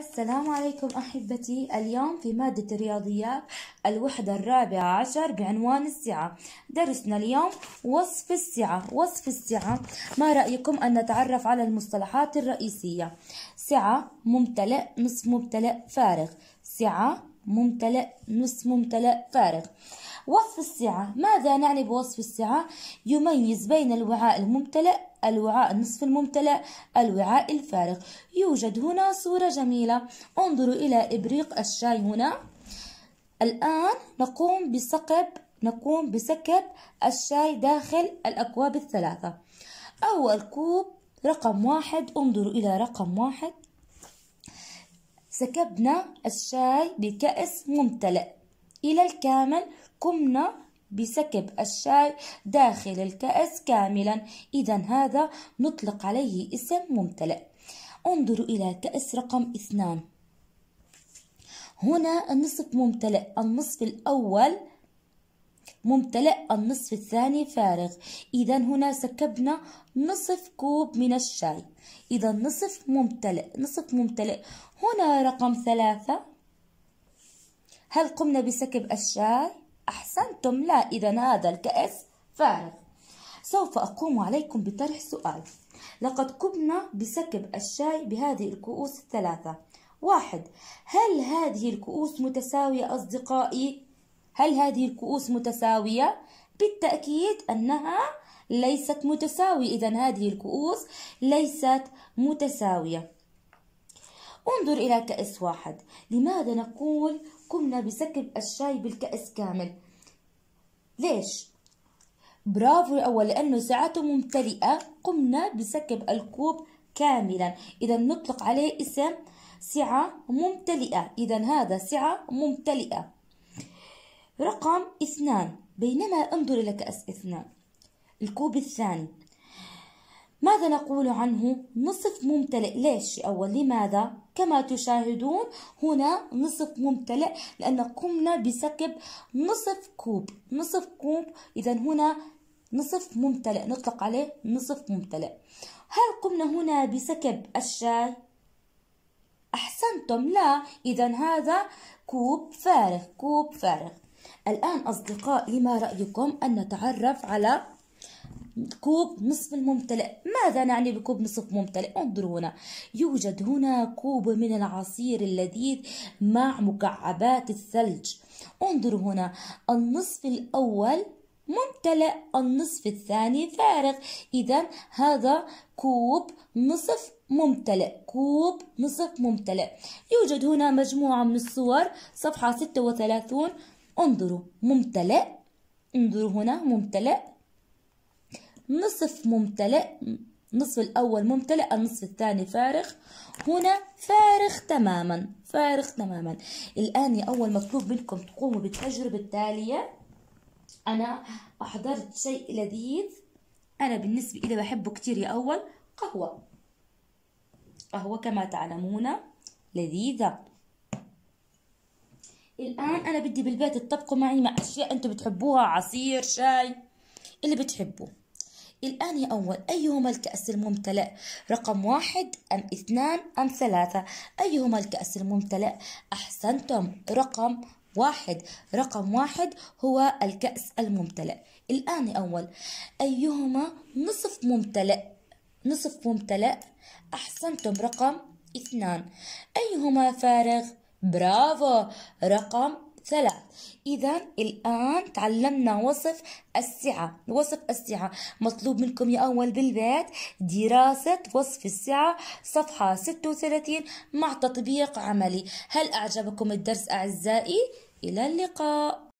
السلام عليكم أحبتي اليوم في مادة الرياضيات الوحدة الرابعة عشر بعنوان السعة درسنا اليوم وصف السعة وصف السعة ما رأيكم أن نتعرف على المصطلحات الرئيسية سعة ممتلئ نصف ممتلئ فارغ سعة ممتلئ نصف ممتلئ فارغ وصف السعة ماذا نعني بوصف السعة يميز بين الوعاء الممتلئ الوعاء النصف الممتلئ الوعاء الفارغ يوجد هنا صورة جميلة انظروا إلى إبريق الشاي هنا الآن نقوم بسقب نقوم بسكب الشاي داخل الأكواب الثلاثة أول كوب رقم واحد انظروا إلى رقم واحد سكبنا الشاي بكأس ممتلئ إلى الكامل قمنا بسكب الشاي داخل الكأس كاملا إذا هذا نطلق عليه اسم ممتلئ انظروا إلى كأس رقم اثنان هنا النصف ممتلئ النصف الأول ممتلئ النصف الثاني فارغ إذا هنا سكبنا نصف كوب من الشاي إذا نصف ممتلئ نصف ممتلئ هنا رقم ثلاثة هل قمنا بسكب الشاي؟ أحسنتم لا إذا هذا الكأس فارغ سوف أقوم عليكم بطرح سؤال لقد قمنا بسكب الشاي بهذه الكؤوس الثلاثة واحد هل هذه الكؤوس متساوية أصدقائي؟ هل هذه الكؤوس متساوية؟ بالتأكيد أنها ليست متساوية إذا هذه الكؤوس ليست متساوية انظر إلى كأس واحد لماذا نقول قمنا بسكب الشاي بالكأس كامل ليش؟ برافو الأول لأنه ساعته ممتلئة قمنا بسكب الكوب كاملا إذا نطلق عليه اسم سعة ممتلئة إذا هذا سعة ممتلئة رقم اثنان بينما انظر إلى كأس اثنان الكوب الثاني ماذا نقول عنه؟ نصف ممتلئ ليش أول لماذا؟ كما تشاهدون هنا نصف ممتلئ لأن قمنا بسكب نصف كوب نصف كوب إذا هنا نصف ممتلئ نطلق عليه نصف ممتلئ هل قمنا هنا بسكب الشاي؟ أحسنتم لا إذا هذا كوب فارغ كوب فارغ الآن أصدقائي ما رأيكم أن نتعرف على كوب نصف الممتلئ ماذا نعني بكوب نصف ممتلئ انظروا هنا يوجد هنا كوب من العصير اللذيذ مع مكعبات الثلج انظروا هنا النصف الأول ممتلئ النصف الثاني فارغ إذا هذا كوب نصف ممتلئ كوب نصف ممتلئ يوجد هنا مجموعة من الصور صفحة 36 انظروا ممتلئ انظروا هنا ممتلئ نصف ممتلئ النصف الأول ممتلئ النصف الثاني فارغ هنا فارغ تماما فارغ تماما الآن يا أول مطلوب منكم تقوموا بالتجربة التالية أنا أحضرت شيء لذيذ أنا بالنسبة إلي بحبه كتير يا أول قهوة قهوة كما تعلمون لذيذة الآن أنا بدي بالبيت تطبقوا معي مع أشياء أنتم بتحبوها عصير شاي اللي بتحبوه الآن يا أول أيهما الكأس الممتلئ رقم واحد أم اثنان أم ثلاثة أيهما الكأس الممتلئ أحسنتم رقم واحد رقم واحد هو الكأس الممتلئ الآن يا أول أيهما نصف ممتلئ نصف ممتلئ أحسنتم رقم اثنان أيهما فارغ برافو رقم ثلاث إذا الآن تعلمنا وصف السعة وصف السعة مطلوب منكم يا أول بالبيت دراسة وصف السعة صفحة 36 مع تطبيق عملي هل أعجبكم الدرس أعزائي؟ إلى اللقاء